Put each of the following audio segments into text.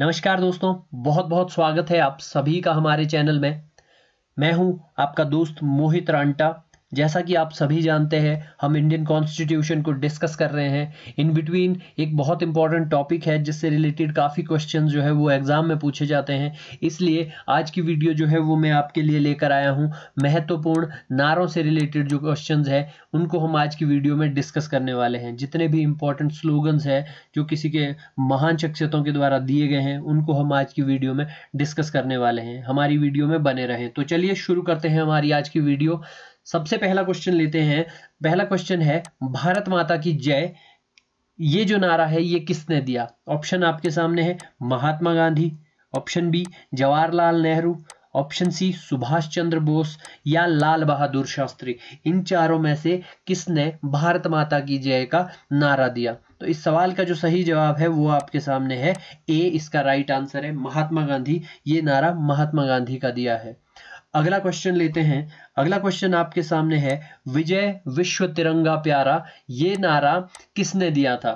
नमस्कार दोस्तों बहुत बहुत स्वागत है आप सभी का हमारे चैनल में मैं हूं आपका दोस्त मोहित रांटा जैसा कि आप सभी जानते हैं हम इंडियन कॉन्स्टिट्यूशन को डिस्कस कर रहे हैं इन बिटवीन एक बहुत इंपॉर्टेंट टॉपिक है जिससे रिलेटेड काफ़ी क्वेश्चन जो है वो एग्ज़ाम में पूछे जाते हैं इसलिए आज की वीडियो जो है वो मैं आपके लिए लेकर आया हूँ महत्वपूर्ण नारों से रिलेटेड जो क्वेश्चन है उनको हम आज की वीडियो में डिस्कस करने वाले हैं जितने भी इंपॉर्टेंट स्लोगन्स हैं जो किसी के महान शख्सियतों के द्वारा दिए गए हैं उनको हम आज की वीडियो में डिस्कस करने वाले हैं हमारी वीडियो में बने रहें तो चलिए शुरू करते हैं हमारी आज की वीडियो सबसे पहला क्वेश्चन लेते हैं पहला क्वेश्चन है भारत माता की जय ये जो नारा है ये किसने दिया ऑप्शन आपके सामने है Mahatma Gandhi option B Jawaharlal Nehru option C Subhash Chandra Bose या लाल बहादुर शास्त्री इन चारों में से किसने भारत माता की जय का नारा दिया तो इस सवाल का जो सही जवाब है वो आपके सामने है ए इसका राइट आंसर है महात्मा गांधी ये नारा महात्मा गांधी का दिया है अगला क्वेश्चन लेते हैं अगला क्वेश्चन आपके सामने है विजय विश्व तिरंगा प्यारा ये नारा किसने दिया था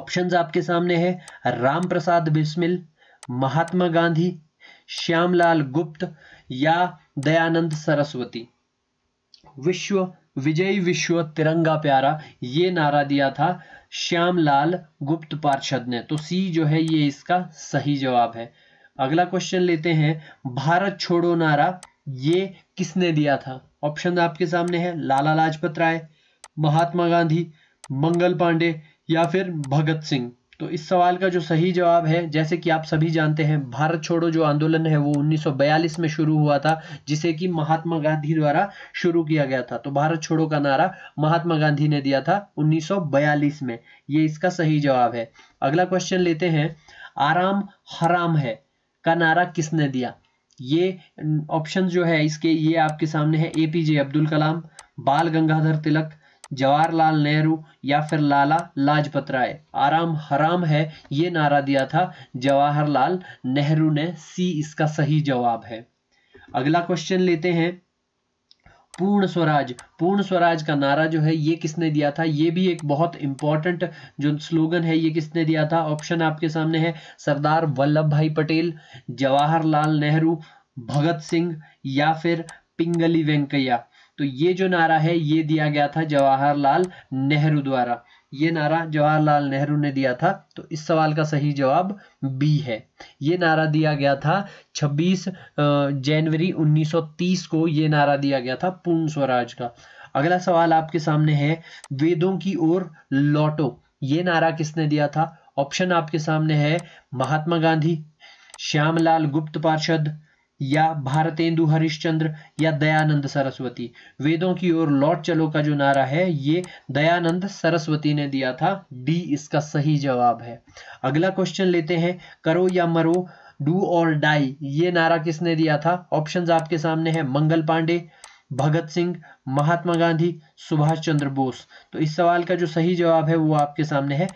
ऑप्शंस आपके सामने है राम प्रसाद बिस्मिल महात्मा गांधी श्यामलाल गुप्त या दयानंद सरस्वती विश्व विजय विश्व तिरंगा प्यारा ये नारा दिया था श्यामलाल गुप्त पार्षद ने तो सी जो है ये इसका सही जवाब है अगला क्वेश्चन लेते हैं भारत छोड़ो नारा ये किसने दिया था ऑप्शन आपके सामने है लाला लाजपत राय महात्मा गांधी मंगल पांडे या फिर भगत सिंह तो इस सवाल का जो सही जवाब है जैसे कि आप सभी जानते हैं भारत छोड़ो जो आंदोलन है वो 1942 में शुरू हुआ था जिसे कि महात्मा गांधी द्वारा शुरू किया गया था तो भारत छोड़ो का नारा महात्मा गांधी ने दिया था 1942 में ये इसका सही जवाब है अगला क्वेश्चन लेते हैं आराम हराम है का नारा किसने दिया ये ऑप्शन जो है इसके ये आपके सामने है एपीजे अब्दुल कलाम बाल गंगाधर तिलक जवाहरलाल नेहरू या फिर लाला लाजपत राय आराम हराम है ये नारा दिया था जवाहरलाल नेहरू ने सी इसका सही जवाब है अगला क्वेश्चन लेते हैं पूर्ण स्वराज पूर्ण स्वराज का नारा जो है ये किसने दिया था ये भी एक बहुत इंपॉर्टेंट जो स्लोगन है ये किसने दिया था ऑप्शन आपके सामने है सरदार वल्लभ भाई पटेल जवाहरलाल नेहरू भगत सिंह या फिर पिंगली वेंकैया तो ये जो नारा है ये दिया गया था जवाहरलाल नेहरू द्वारा ये नारा जवाहरलाल नेहरू ने दिया था तो इस सवाल का सही जवाब बी है ये नारा दिया गया था 26 जनवरी 1930 को ये नारा दिया गया था पूर्ण स्वराज का अगला सवाल आपके सामने है वेदों की ओर लौटो ये नारा किसने दिया था ऑप्शन आपके सामने है महात्मा गांधी श्यामलाल गुप्त पार्षद या भारतेंदु हरिश्चंद्र या दयानंद सरस्वती वेदों की ओर लौट चलो का जो नारा है ये दयानंद सरस्वती ने दिया था डी इसका सही जवाब है अगला क्वेश्चन लेते हैं करो या मरो डू और डाई ये नारा किसने दिया था ऑप्शंस आपके सामने है मंगल पांडे भगत सिंह महात्मा गांधी सुभाष चंद्र बोस तो इस सवाल का जो सही जवाब है वो आपके सामने है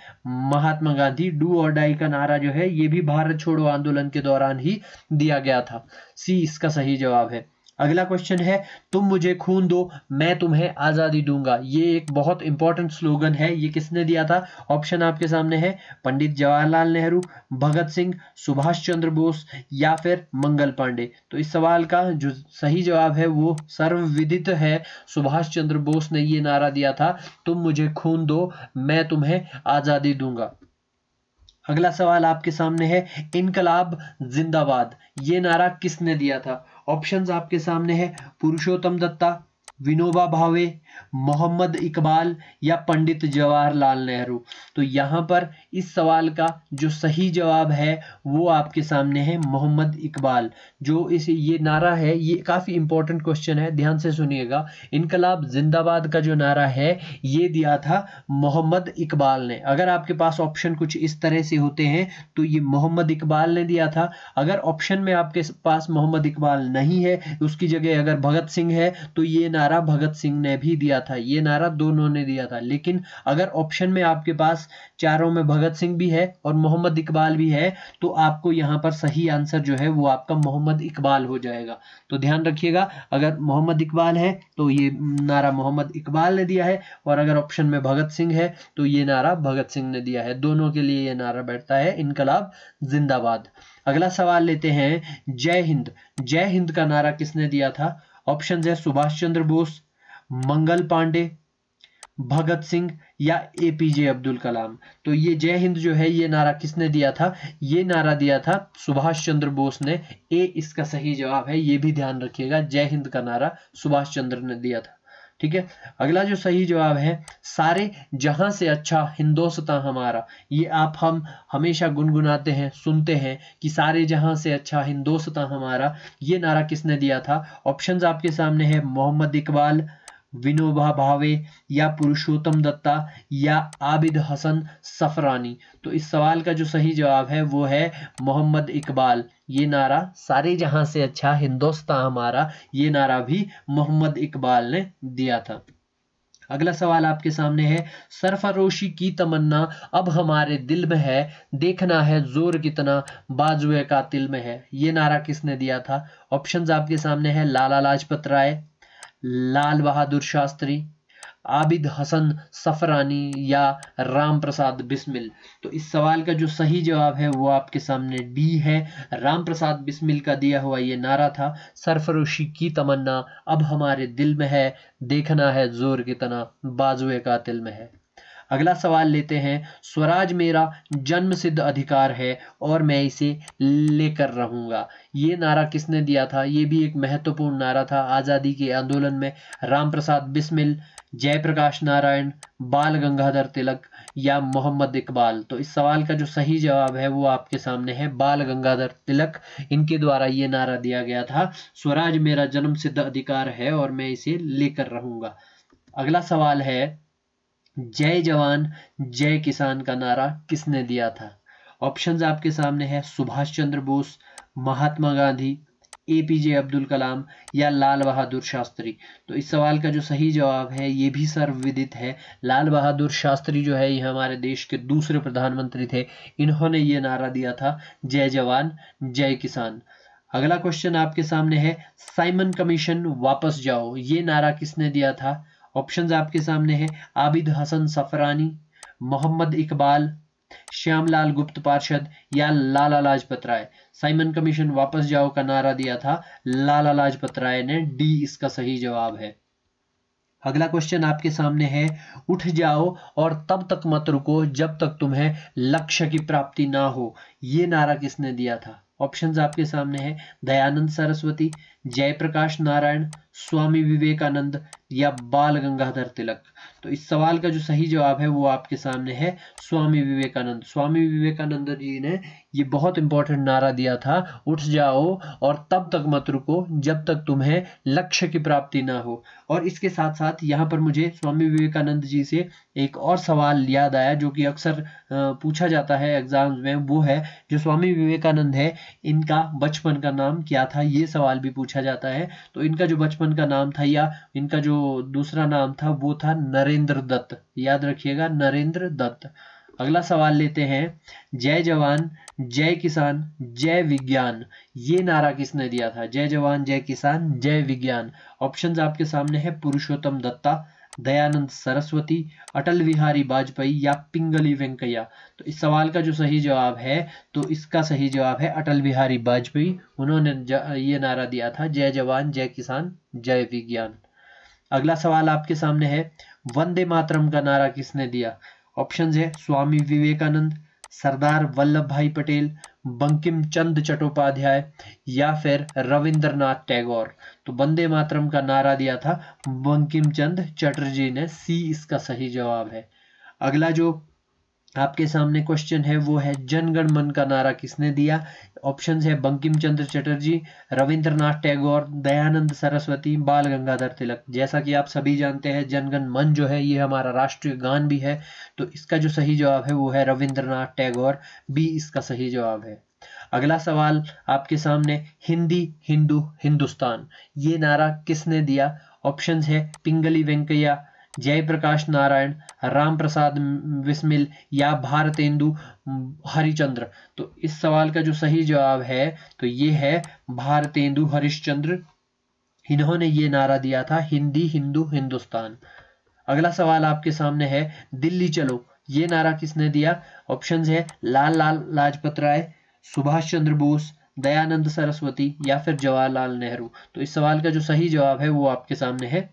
Mahatma Gandhi do or die का नारा जो है ये भी भारत छोड़ो आंदोलन के दौरान ही दिया गया था सी इसका सही जवाब है अगला क्वेश्चन है तुम मुझे खून दो मैं तुम्हें आजादी दूंगा ये एक बहुत इंपॉर्टेंट स्लोगन है ये किसने दिया था ऑप्शन आपके सामने है पंडित जवाहरलाल नेहरू भगत सिंह सुभाष चंद्र बोस या फिर मंगल पांडे तो इस सवाल का जो सही जवाब है वो सर्वविदित है सुभाष चंद्र बोस ने ये नारा दिया था तुम मुझे खून दो मैं तुम्हें आजादी दूंगा अगला सवाल आपके सामने है इनकलाब जिंदाबाद ये नारा किसने दिया था ऑप्शंस आपके सामने है पुरुषोत्तम दत्ता विनोबा भावे मोहम्मद इकबाल या पंडित जवाहरलाल नेहरू तो यहाँ पर इस सवाल का जो सही जवाब है वो आपके सामने है मोहम्मद इकबाल जो इस ये नारा है ये काफ़ी इंपॉर्टेंट क्वेश्चन है ध्यान से सुनिएगा इनकलाब जिंदाबाद का जो नारा है ये दिया था मोहम्मद इकबाल ने अगर आपके पास ऑप्शन कुछ इस तरह से होते हैं तो ये मोहम्मद इकबाल ने दिया था अगर ऑप्शन में आपके पास मोहम्मद इकबाल नहीं है उसकी जगह अगर भगत सिंह है तो ये नारा नारा भगत सिंह ने भी दिया था ये नारा दोनों ने दिया था लेकिन अगर ऑप्शन में आपके पास चारों में भगत सिंह भी है और मोहम्मद इकबाल भी है तो आपको यहाँ पर सही आंसर जो है वो आपका मोहम्मद इकबाल हो जाएगा तो ध्यान रखिएगा अगर मोहम्मद इकबाल है तो ये नारा मोहम्मद इकबाल ने दिया है और अगर ऑप्शन में भगत सिंह है तो ये नारा भगत सिंह ने दिया है दोनों के लिए ये नारा बैठता है इनकलाब जिंदाबाद अगला सवाल लेते हैं जय हिंद जय हिंद का नारा किसने दिया था ऑप्शन है सुभाष चंद्र बोस मंगल पांडे भगत सिंह या एपीजे अब्दुल कलाम तो ये जय हिंद जो है ये नारा किसने दिया था ये नारा दिया था सुभाष चंद्र बोस ने ए इसका सही जवाब है ये भी ध्यान रखिएगा जय हिंद का नारा सुभाष चंद्र ने दिया था ठीक है अगला जो सही जवाब है सारे जहां से अच्छा हिंदोस्तां हमारा ये आप हम हमेशा गुनगुनाते हैं सुनते हैं कि सारे जहां से अच्छा हिंदोस्तां हमारा ये नारा किसने दिया था ऑप्शंस आपके सामने है मोहम्मद इकबाल विनोबा भावे या पुरुषोत्तम दत्ता या आबिद हसन सफरानी तो इस सवाल का जो सही जवाब है वो है मोहम्मद इकबाल ये नारा सारे जहां से अच्छा हिंदुस्तान हमारा ये नारा भी मोहम्मद इकबाल ने दिया था अगला सवाल आपके सामने है सरफरोशी की तमन्ना अब हमारे दिल में है देखना है जोर कितना बाजुए का तिल में है ये नारा किसने दिया था ऑप्शंस आपके सामने है लाला लाजपत राय लाल बहादुर शास्त्री आबिद हसन सफरानी या राम प्रसाद बिस्मिल तो इस सवाल का जो सही जवाब है वो आपके सामने डी है राम प्रसाद बिस्मिल का दिया हुआ ये नारा था सरफरोशी की तमन्ना अब हमारे दिल में है देखना है जोर कितना बाजुए का तिल में है अगला सवाल लेते हैं स्वराज मेरा जन्म सिद्ध अधिकार है और मैं इसे लेकर रहूंगा ये नारा किसने दिया था ये भी एक महत्वपूर्ण नारा था आज़ादी के आंदोलन में राम प्रसाद बिस्मिल जयप्रकाश नारायण बाल गंगाधर तिलक या मोहम्मद इकबाल तो इस सवाल का जो सही जवाब है वो आपके सामने है बाल गंगाधर तिलक इनके द्वारा ये नारा दिया गया था स्वराज मेरा जन्म सिद्ध अधिकार है और मैं इसे लेकर रहूंगा अगला सवाल है जय जवान जय किसान का नारा किसने दिया था ऑप्शंस आपके सामने है Subhash Chandra Bose Mahatma Gandhi A P J Abdul Kalam या लाल बहादुर शास्त्री तो इस सवाल का जो सही जवाब है ये भी सर्वविदित है लाल बहादुर शास्त्री जो है ये हमारे देश के दूसरे प्रधानमंत्री थे इन्होंने ये नारा दिया था जय जवान जय किसान अगला क्वेश्चन आपके सामने है साइमन कमीशन वापस जाओ ये नारा किसने दिया था ऑप्शंस आपके सामने है आबिद हसन सफरानी मोहम्मद इकबाल श्यामलाल गुप्त पार्षद या लाला लाजपत राय साइमन कमीशन वापस जाओ का नारा दिया था लाला लाजपत राय ने डी इसका सही जवाब है अगला क्वेश्चन आपके सामने है उठ जाओ और तब तक मत रुको जब तक तुम्हें लक्ष्य की प्राप्ति ना हो ये नारा किसने दिया था ऑप्शंस आपके सामने है दयानंद सरस्वती जयप्रकाश नारायण स्वामी विवेकानंद या बाल गंगाधर तिलक तो इस सवाल का जो सही जवाब है वो आपके सामने है स्वामी विवेकानंद स्वामी विवेकानंद जी ने ये बहुत इंपॉर्टेंट नारा दिया था उठ जाओ और तब तक मत रुको जब तक तुम्हें लक्ष्य की प्राप्ति ना हो और इसके साथ साथ यहाँ पर मुझे स्वामी विवेकानंद जी से एक और सवाल याद आया जो कि अक्सर पूछा जाता है एग्जाम्स में वो है जो स्वामी विवेकानंद है इनका बचपन का नाम क्या था ये सवाल भी पूछा पूछा जाता है तो इनका जो बचपन का नाम था या इनका जो दूसरा नाम था वो था नरेंद्र दत्त याद रखिएगा नरेंद्र दत्त अगला सवाल लेते हैं जय जवान जय किसान जय विज्ञान ये नारा किसने दिया था जय जवान जय किसान जय विज्ञान ऑप्शंस आपके सामने है पुरुषोत्तम दत्ता दयानंद सरस्वती अटल बिहारी वाजपेयी या पिंगली वेंकैया तो इस सवाल का जो सही जवाब है तो इसका सही जवाब है अटल बिहारी वाजपेयी उन्होंने ये नारा दिया था जय जवान जय किसान जय विज्ञान अगला सवाल आपके सामने है वंदे मातरम का नारा किसने दिया ऑप्शन है स्वामी विवेकानंद सरदार वल्लभ भाई पटेल बंकिम चंद चट्टोपाध्याय या फिर रविंद्रनाथ टैगोर तो वंदे मातरम का नारा दिया था बंकिम चंद चटर्जी ने सी इसका सही जवाब है अगला जो आपके सामने क्वेश्चन है वो है जनगण मन का नारा किसने दिया ऑप्शन है बंकिम चंद्र चटर्जी रविंद्रनाथ टैगोर दयानंद सरस्वती बाल गंगाधर तिलक जैसा कि आप सभी जानते हैं जनगण मन जो है ये हमारा राष्ट्रीय गान भी है तो इसका जो सही जवाब है वो है रविंद्रनाथ टैगोर बी इसका सही जवाब है अगला सवाल आपके सामने हिंदी हिंदू हिंदुस्तान ये नारा किसने दिया ऑप्शन है पिंगली वेंकैया जयप्रकाश नारायण राम प्रसाद बिस्मिल या भारतेंदु हरिचंद्र तो इस सवाल का जो सही जवाब है तो ये है भारतेंदु हरिश्चंद्र इन्होंने ये नारा दिया था हिंदी हिंदू हिंदुस्तान अगला सवाल आपके सामने है दिल्ली चलो ये नारा किसने दिया ऑप्शन है लाल लाल लाजपत राय सुभाष चंद्र बोस दयानंद सरस्वती या फिर जवाहरलाल नेहरू तो इस सवाल का जो सही जवाब है वो आपके सामने है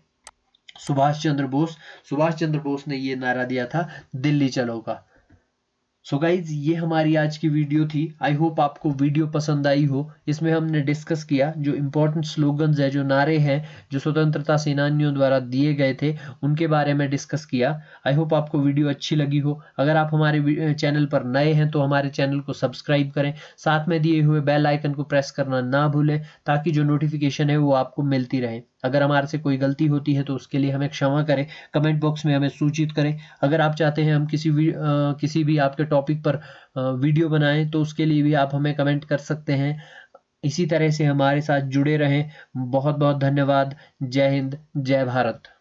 सुभाष चंद्र बोस सुभाष चंद्र बोस ने ये नारा दिया था दिल्ली चलो का सो so गाइज ये हमारी आज की वीडियो थी आई होप आपको वीडियो पसंद आई हो इसमें हमने डिस्कस किया जो इम्पोर्टेंट स्लोगन्स है जो नारे हैं जो स्वतंत्रता सेनानियों द्वारा दिए गए थे उनके बारे में डिस्कस किया आई होप आपको वीडियो अच्छी लगी हो अगर आप हमारे चैनल पर नए हैं तो हमारे चैनल को सब्सक्राइब करें साथ में दिए हुए बेल आइकन को प्रेस करना ना भूलें ताकि जो नोटिफिकेशन है वो आपको मिलती रहे अगर हमारे से कोई गलती होती है तो उसके लिए हमें क्षमा करें कमेंट बॉक्स में हमें सूचित करें अगर आप चाहते हैं हम किसी भी आ, किसी भी आपके टॉपिक पर आ, वीडियो बनाएं तो उसके लिए भी आप हमें कमेंट कर सकते हैं इसी तरह से हमारे साथ जुड़े रहें बहुत बहुत धन्यवाद जय हिंद जय भारत